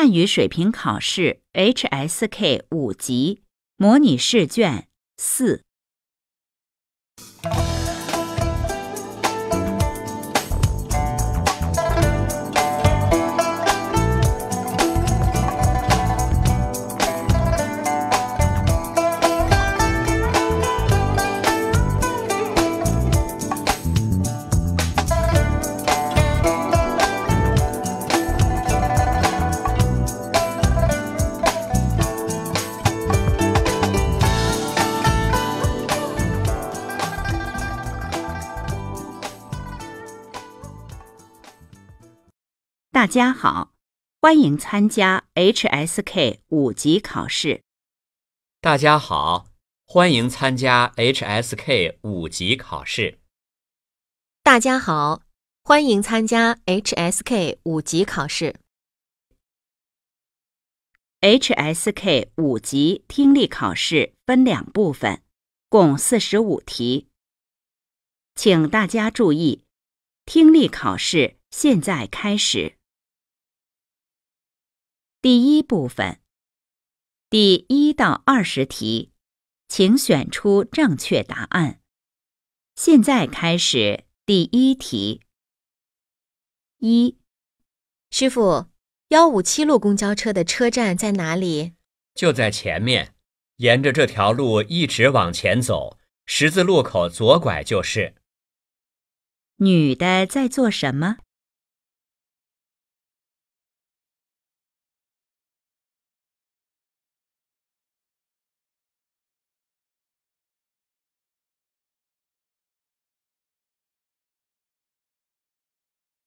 汉语水平考试 （HSK） 五级模拟试卷四。大家好，欢迎参加 HSK 五级考试。大家好，欢迎参加 HSK 五级考试。大家好，欢迎参加 HSK 五级考试。HSK 五级听力考试分两部分，共四十五题，请大家注意，听力考试现在开始。第一部分，第一到二十题，请选出正确答案。现在开始第一题。一，师傅，幺五七路公交车的车站在哪里？就在前面，沿着这条路一直往前走，十字路口左拐就是。女的在做什么？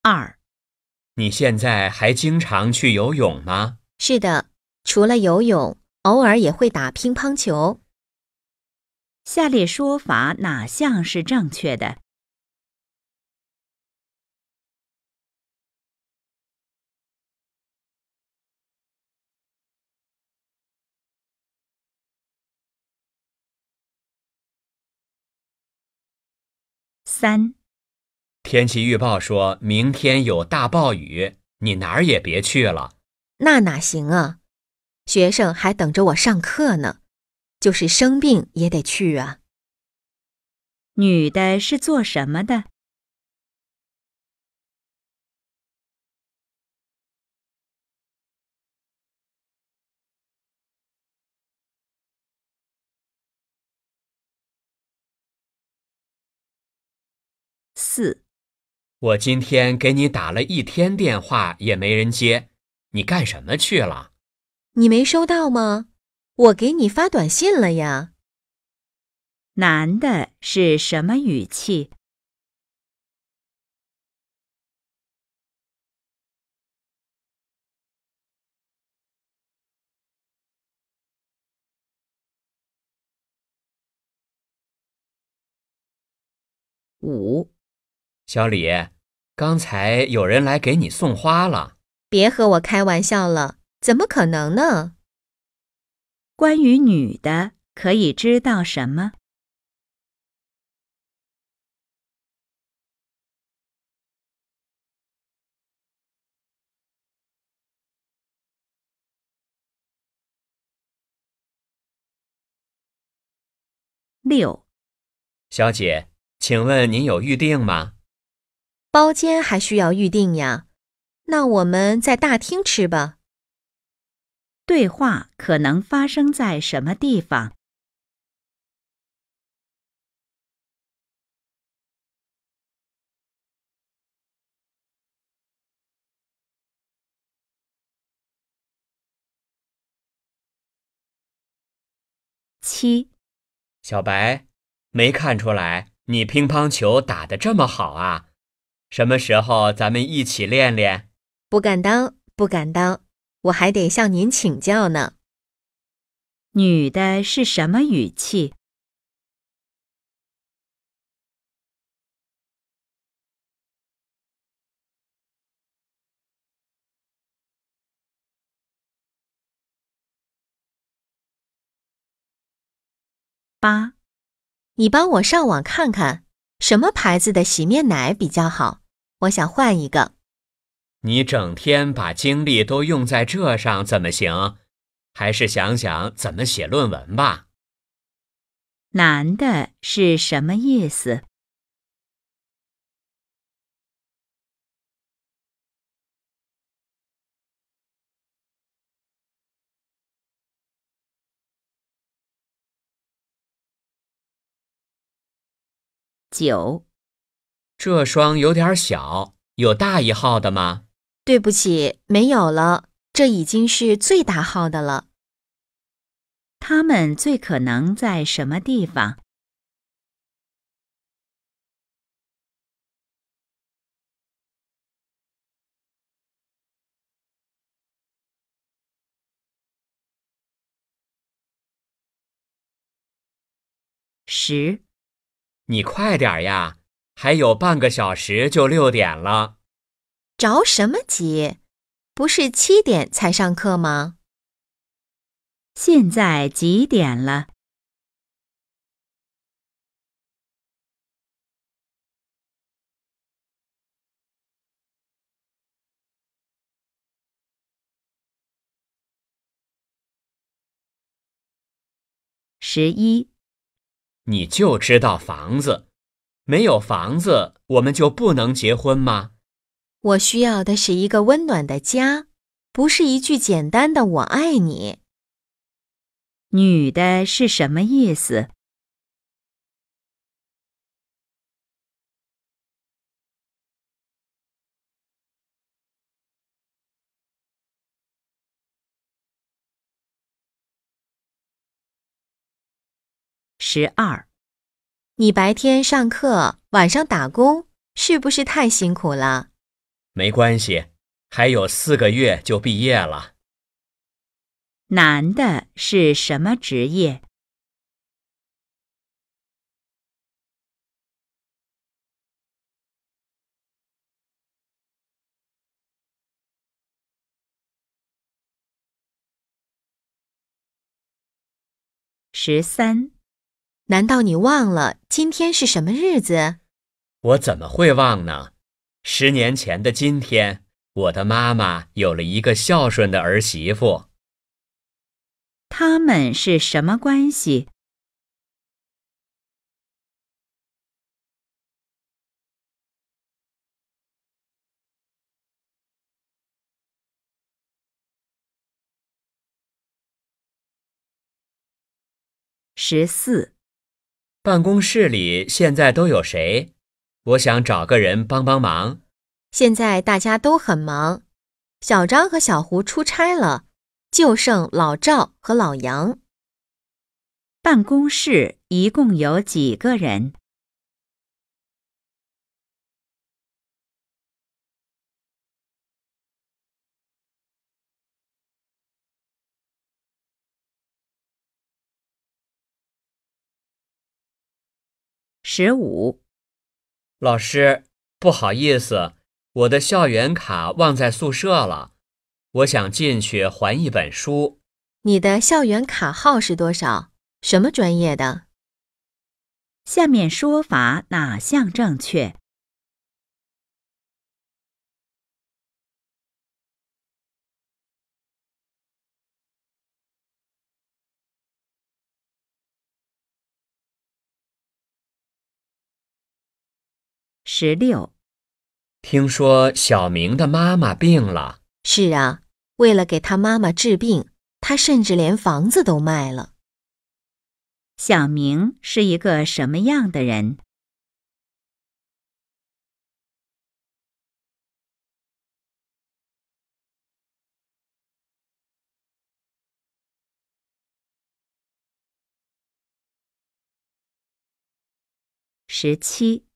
二，你现在还经常去游泳吗？是的，除了游泳，偶尔也会打乒乓球。下列说法哪项是正确的？三。天气预报说明天有大暴雨，你哪儿也别去了。那哪行啊？学生还等着我上课呢，就是生病也得去啊。女的是做什么的？四。我今天给你打了一天电话也没人接，你干什么去了？你没收到吗？我给你发短信了呀。男的是什么语气？五。小李，刚才有人来给你送花了。别和我开玩笑了，怎么可能呢？关于女的，可以知道什么？六，小姐，请问您有预定吗？包间还需要预定呀，那我们在大厅吃吧。对话可能发生在什么地方？七，小白，没看出来你乒乓球打得这么好啊！什么时候咱们一起练练？不敢当，不敢当，我还得向您请教呢。女的是什么语气？八，你帮我上网看看什么牌子的洗面奶比较好。我想换一个。你整天把精力都用在这上，怎么行？还是想想怎么写论文吧。难的是什么意思？九。这双有点小，有大一号的吗？对不起，没有了，这已经是最大号的了。它们最可能在什么地方？十，你快点儿呀！还有半个小时就六点了，着什么急？不是七点才上课吗？现在几点了？十一。你就知道房子。没有房子，我们就不能结婚吗？我需要的是一个温暖的家，不是一句简单的“我爱你”。女的是什么意思？十二。你白天上课，晚上打工，是不是太辛苦了？没关系，还有四个月就毕业了。男的是什么职业？十三。难道你忘了今天是什么日子？我怎么会忘呢？十年前的今天，我的妈妈有了一个孝顺的儿媳妇。他们是什么关系？十四。办公室里现在都有谁？我想找个人帮帮忙。现在大家都很忙，小张和小胡出差了，就剩老赵和老杨。办公室一共有几个人？十五，老师，不好意思，我的校园卡忘在宿舍了，我想进去还一本书。你的校园卡号是多少？什么专业的？下面说法哪项正确？十六，听说小明的妈妈病了。是啊，为了给他妈妈治病，他甚至连房子都卖了。小明是一个什么样的人？十七。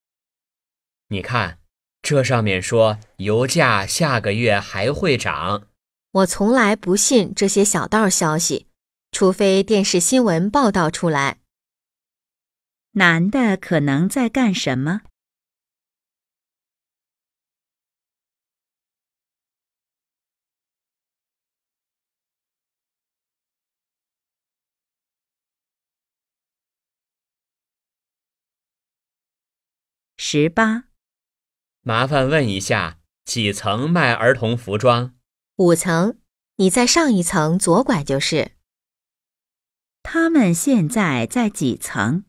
你看，这上面说油价下个月还会涨。我从来不信这些小道消息，除非电视新闻报道出来。男的可能在干什么？十八。麻烦问一下，几层卖儿童服装？五层，你在上一层左拐就是。他们现在在几层？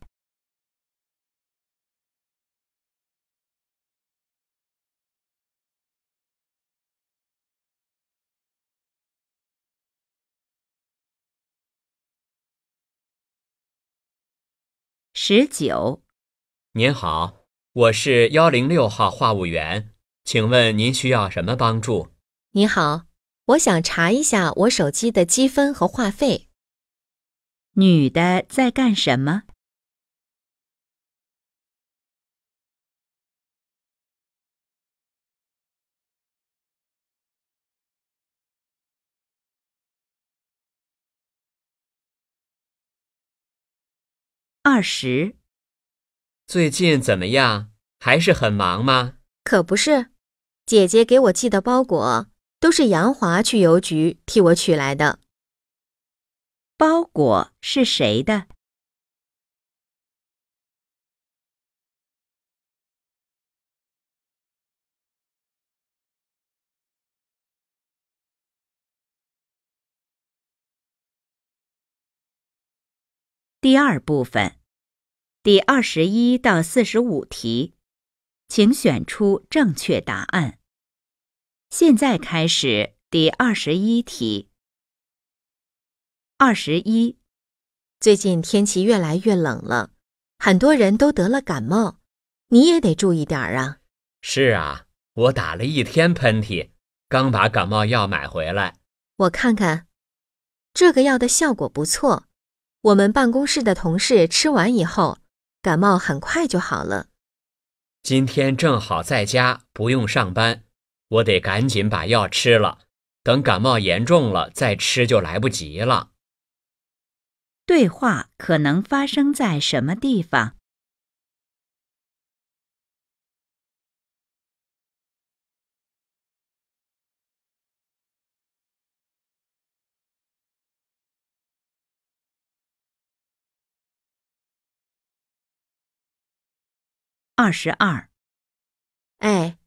十九。您好。我是幺零六号话务员，请问您需要什么帮助？你好，我想查一下我手机的积分和话费。女的在干什么？二十。最近怎么样？还是很忙吗？可不是，姐姐给我寄的包裹都是杨华去邮局替我取来的。包裹是谁的？第二部分。第二十一到四十五题，请选出正确答案。现在开始第二十一题。二十一，最近天气越来越冷了，很多人都得了感冒，你也得注意点儿啊。是啊，我打了一天喷嚏，刚把感冒药买回来。我看看，这个药的效果不错，我们办公室的同事吃完以后。感冒很快就好了。今天正好在家，不用上班，我得赶紧把药吃了。等感冒严重了再吃就来不及了。对话可能发生在什么地方？二十二，哎，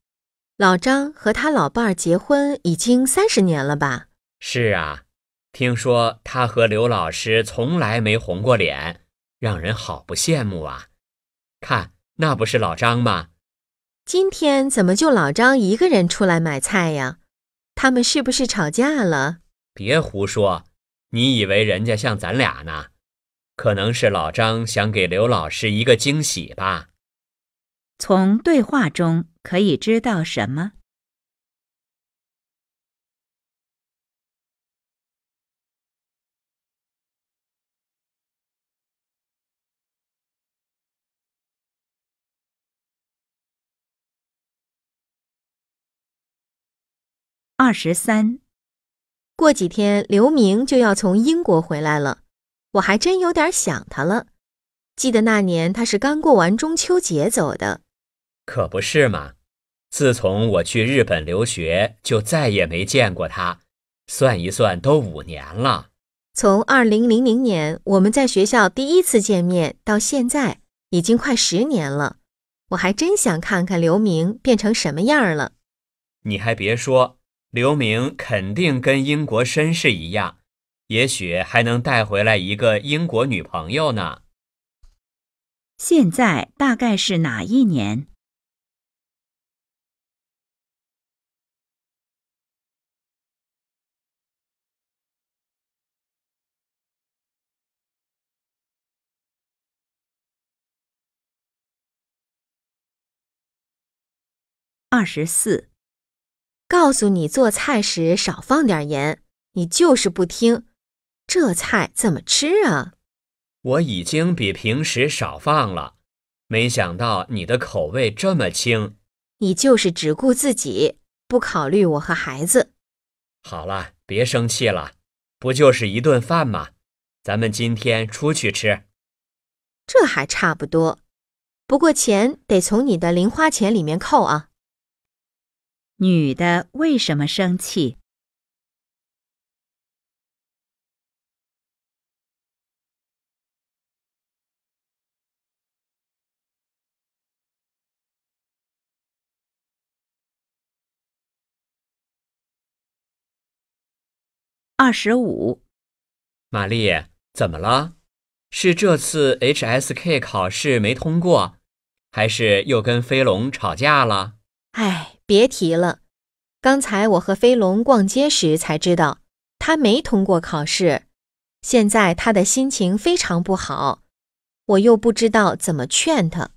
老张和他老伴儿结婚已经三十年了吧？是啊，听说他和刘老师从来没红过脸，让人好不羡慕啊！看，那不是老张吗？今天怎么就老张一个人出来买菜呀？他们是不是吵架了？别胡说，你以为人家像咱俩呢？可能是老张想给刘老师一个惊喜吧。从对话中可以知道什么？二十三，过几天刘明就要从英国回来了，我还真有点想他了。记得那年他是刚过完中秋节走的。可不是嘛！自从我去日本留学，就再也没见过他。算一算，都五年了。从二零零零年我们在学校第一次见面到现在，已经快十年了。我还真想看看刘明变成什么样了。你还别说，刘明肯定跟英国绅士一样，也许还能带回来一个英国女朋友呢。现在大概是哪一年？二十四，告诉你做菜时少放点盐，你就是不听。这菜怎么吃啊？我已经比平时少放了，没想到你的口味这么轻。你就是只顾自己，不考虑我和孩子。好了，别生气了，不就是一顿饭吗？咱们今天出去吃，这还差不多。不过钱得从你的零花钱里面扣啊。女的为什么生气？二十五，玛丽怎么了？是这次 HSK 考试没通过，还是又跟飞龙吵架了？哎。别提了，刚才我和飞龙逛街时才知道，他没通过考试。现在他的心情非常不好，我又不知道怎么劝他。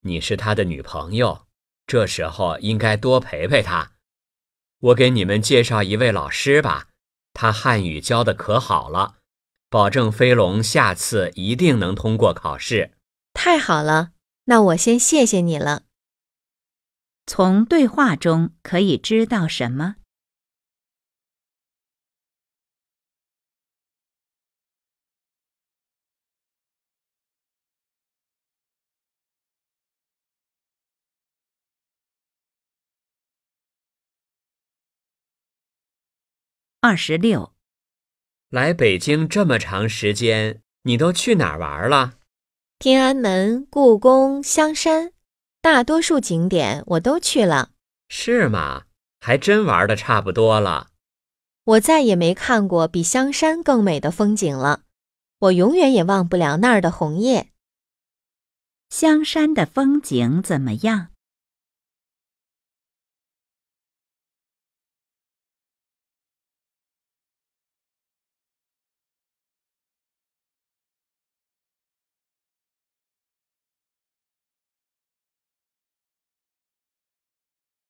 你是他的女朋友，这时候应该多陪陪他。我给你们介绍一位老师吧，他汉语教的可好了，保证飞龙下次一定能通过考试。太好了，那我先谢谢你了。从对话中可以知道什么？二十六。来北京这么长时间，你都去哪儿玩了？天安门、故宫、香山。大多数景点我都去了，是吗？还真玩的差不多了。我再也没看过比香山更美的风景了。我永远也忘不了那儿的红叶。香山的风景怎么样？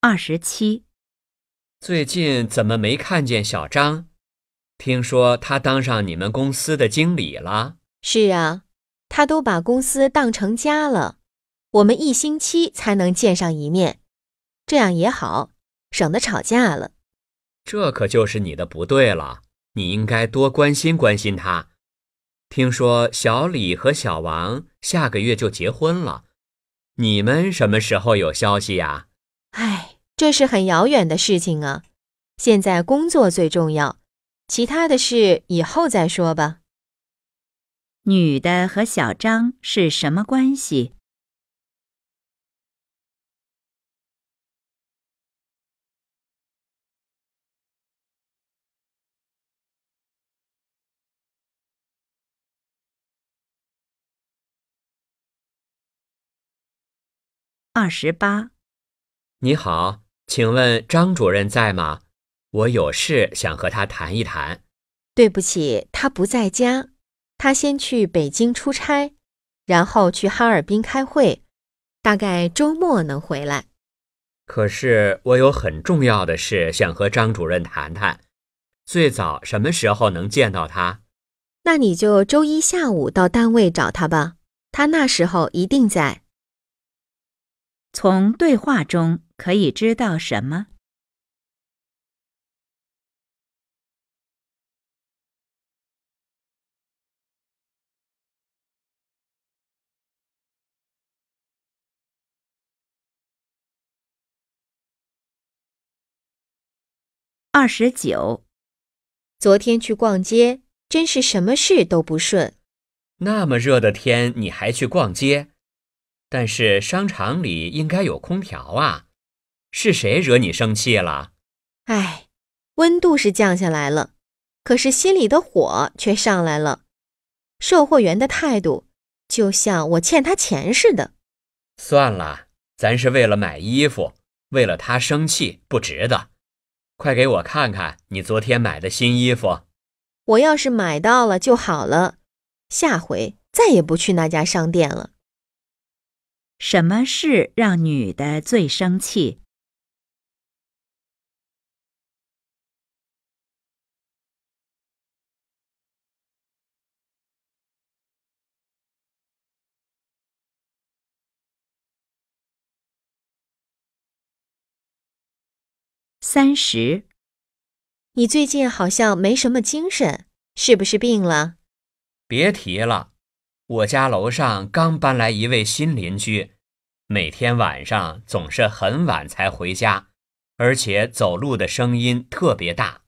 二十七，最近怎么没看见小张？听说他当上你们公司的经理了。是啊，他都把公司当成家了，我们一星期才能见上一面，这样也好，省得吵架了。这可就是你的不对了，你应该多关心关心他。听说小李和小王下个月就结婚了，你们什么时候有消息呀？唉，这是很遥远的事情啊！现在工作最重要，其他的事以后再说吧。女的和小张是什么关系？二十八。你好，请问张主任在吗？我有事想和他谈一谈。对不起，他不在家，他先去北京出差，然后去哈尔滨开会，大概周末能回来。可是我有很重要的事想和张主任谈谈，最早什么时候能见到他？那你就周一下午到单位找他吧，他那时候一定在。从对话中。可以知道什么？二十九，昨天去逛街，真是什么事都不顺。那么热的天，你还去逛街？但是商场里应该有空调啊。是谁惹你生气了？哎，温度是降下来了，可是心里的火却上来了。售货员的态度就像我欠他钱似的。算了，咱是为了买衣服，为了他生气不值得。快给我看看你昨天买的新衣服。我要是买到了就好了。下回再也不去那家商店了。什么事让女的最生气？三十，你最近好像没什么精神，是不是病了？别提了，我家楼上刚搬来一位新邻居，每天晚上总是很晚才回家，而且走路的声音特别大。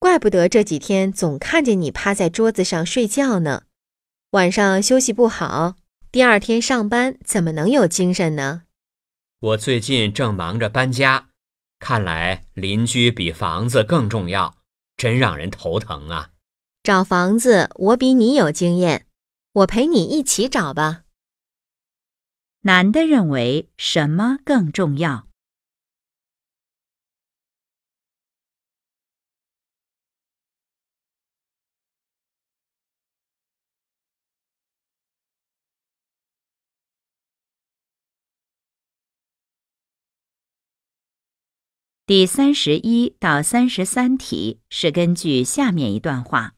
怪不得这几天总看见你趴在桌子上睡觉呢。晚上休息不好，第二天上班怎么能有精神呢？我最近正忙着搬家。看来邻居比房子更重要，真让人头疼啊！找房子我比你有经验，我陪你一起找吧。男的认为什么更重要？第三十一到三十三题是根据下面一段话：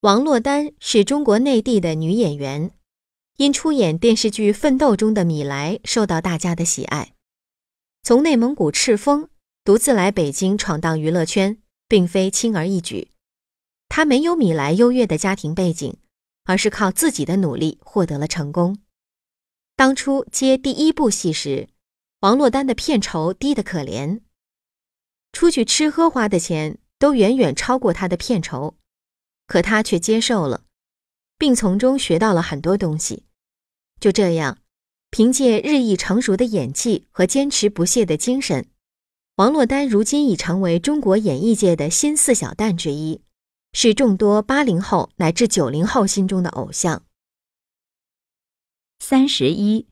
王珞丹是中国内地的女演员，因出演电视剧《奋斗》中的米莱受到大家的喜爱。从内蒙古赤峰独自来北京闯荡娱乐圈，并非轻而易举。她没有米莱优越的家庭背景，而是靠自己的努力获得了成功。当初接第一部戏时。王珞丹的片酬低得可怜，出去吃喝花的钱都远远超过她的片酬，可她却接受了，并从中学到了很多东西。就这样，凭借日益成熟的演技和坚持不懈的精神，王珞丹如今已成为中国演艺界的新四小旦之一，是众多八零后乃至九零后心中的偶像。三十一。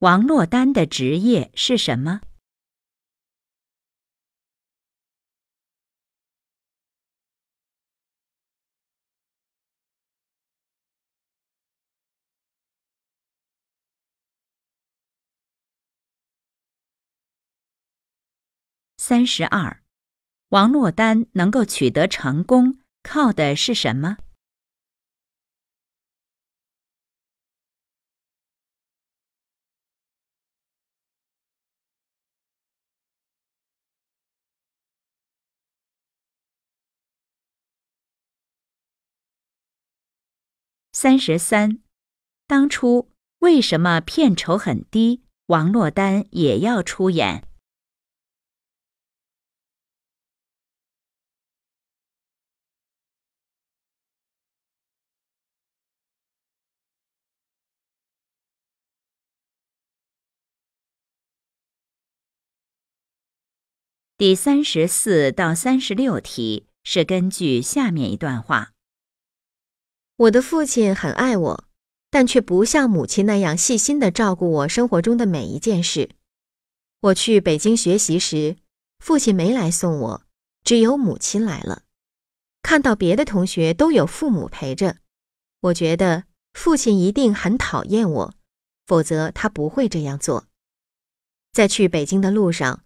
王珞丹的职业是什么？三十二，王珞丹能够取得成功，靠的是什么？三十三，当初为什么片酬很低，王珞丹也要出演？第三十四到三十六题是根据下面一段话。我的父亲很爱我，但却不像母亲那样细心地照顾我生活中的每一件事。我去北京学习时，父亲没来送我，只有母亲来了。看到别的同学都有父母陪着，我觉得父亲一定很讨厌我，否则他不会这样做。在去北京的路上，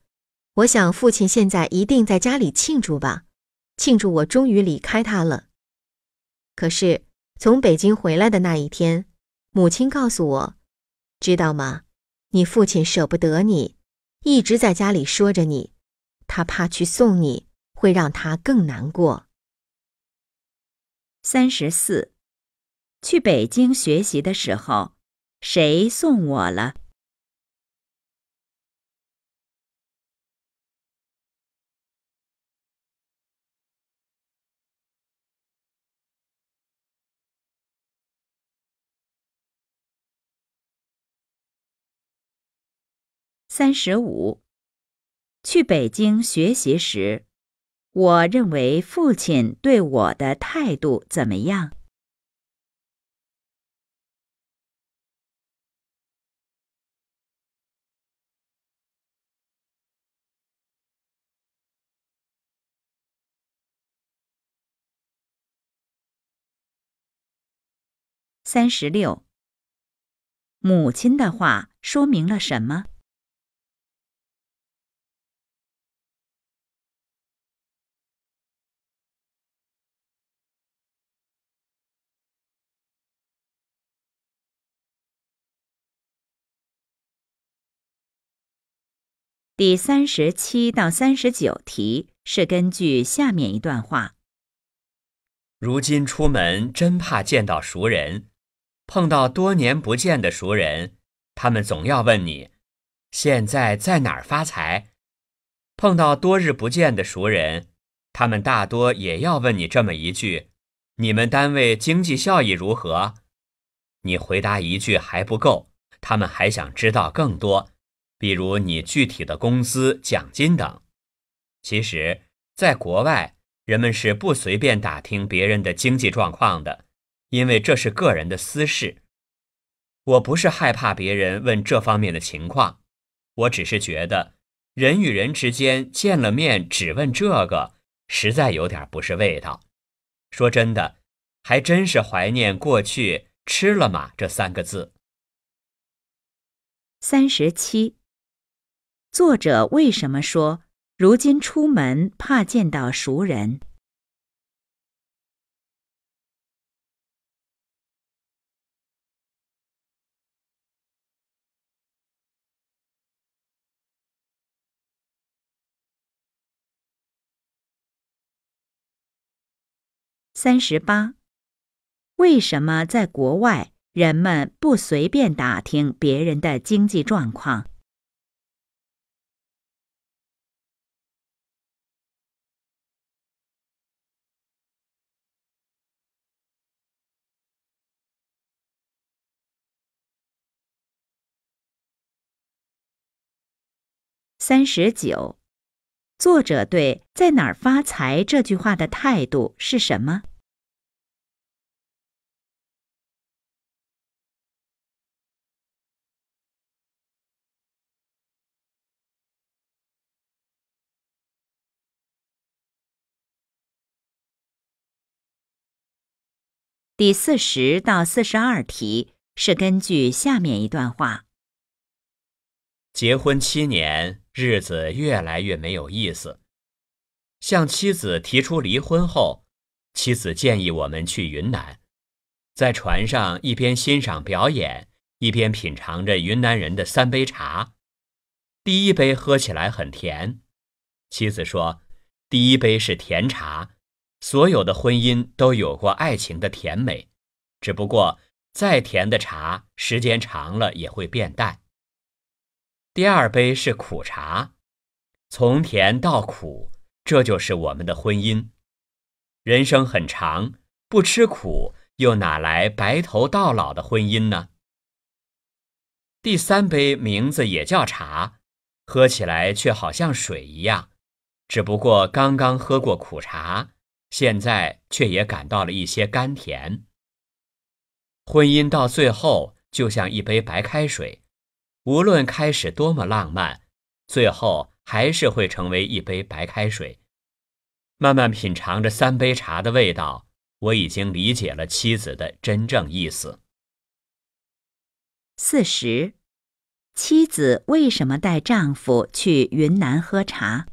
我想父亲现在一定在家里庆祝吧，庆祝我终于离开他了。可是。从北京回来的那一天，母亲告诉我：“知道吗？你父亲舍不得你，一直在家里说着你，他怕去送你会让他更难过。”三十四，去北京学习的时候，谁送我了？三十五，去北京学习时，我认为父亲对我的态度怎么样？三十六，母亲的话说明了什么？第三十七到三十九题是根据下面一段话：如今出门真怕见到熟人，碰到多年不见的熟人，他们总要问你现在在哪儿发财；碰到多日不见的熟人，他们大多也要问你这么一句：你们单位经济效益如何？你回答一句还不够，他们还想知道更多。比如你具体的工资、奖金等，其实，在国外，人们是不随便打听别人的经济状况的，因为这是个人的私事。我不是害怕别人问这方面的情况，我只是觉得人与人之间见了面只问这个，实在有点不是味道。说真的，还真是怀念过去“吃了吗”这三个字。三十七。作者为什么说如今出门怕见到熟人？三十八，为什么在国外人们不随便打听别人的经济状况？三十九，作者对“在哪儿发财”这句话的态度是什么？第四十到四十二题是根据下面一段话：结婚七年。日子越来越没有意思。向妻子提出离婚后，妻子建议我们去云南，在船上一边欣赏表演，一边品尝着云南人的三杯茶。第一杯喝起来很甜，妻子说：“第一杯是甜茶，所有的婚姻都有过爱情的甜美，只不过再甜的茶，时间长了也会变淡。”第二杯是苦茶，从甜到苦，这就是我们的婚姻。人生很长，不吃苦，又哪来白头到老的婚姻呢？第三杯名字也叫茶，喝起来却好像水一样，只不过刚刚喝过苦茶，现在却也感到了一些甘甜。婚姻到最后，就像一杯白开水。无论开始多么浪漫，最后还是会成为一杯白开水。慢慢品尝着三杯茶的味道，我已经理解了妻子的真正意思。四十，妻子为什么带丈夫去云南喝茶？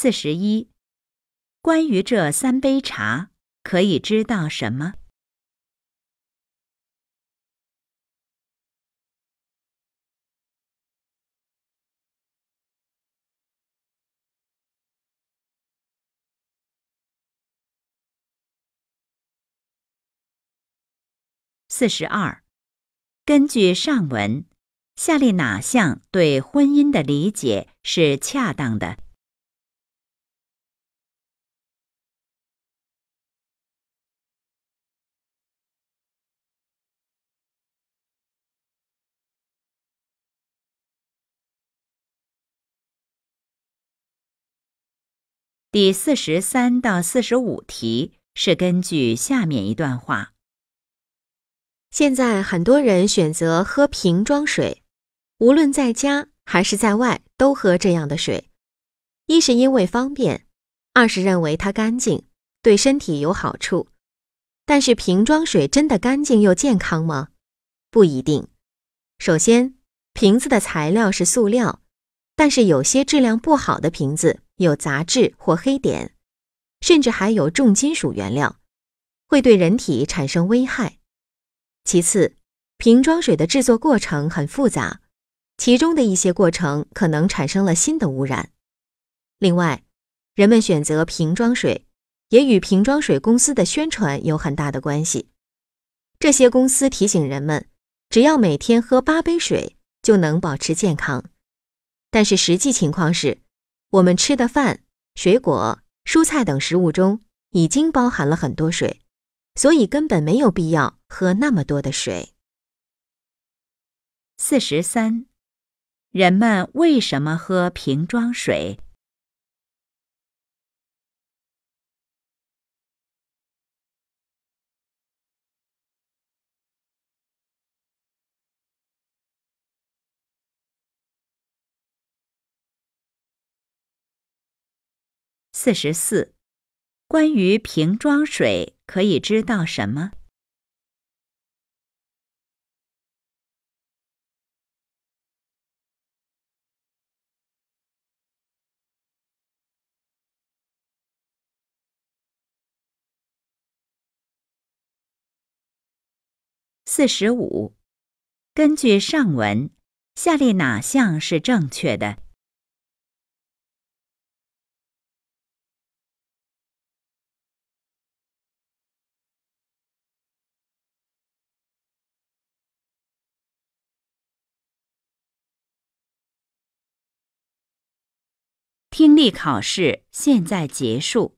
四十一，关于这三杯茶，可以知道什么？四十二，根据上文，下列哪项对婚姻的理解是恰当的？第四十三到四十五题是根据下面一段话：现在很多人选择喝瓶装水，无论在家还是在外都喝这样的水，一是因为方便，二是认为它干净，对身体有好处。但是瓶装水真的干净又健康吗？不一定。首先，瓶子的材料是塑料，但是有些质量不好的瓶子。有杂质或黑点，甚至还有重金属原料，会对人体产生危害。其次，瓶装水的制作过程很复杂，其中的一些过程可能产生了新的污染。另外，人们选择瓶装水也与瓶装水公司的宣传有很大的关系。这些公司提醒人们，只要每天喝八杯水就能保持健康，但是实际情况是。我们吃的饭、水果、蔬菜等食物中已经包含了很多水，所以根本没有必要喝那么多的水。四十三，人们为什么喝瓶装水？四十四，关于瓶装水可以知道什么？四十五，根据上文，下列哪项是正确的？考试现在结束。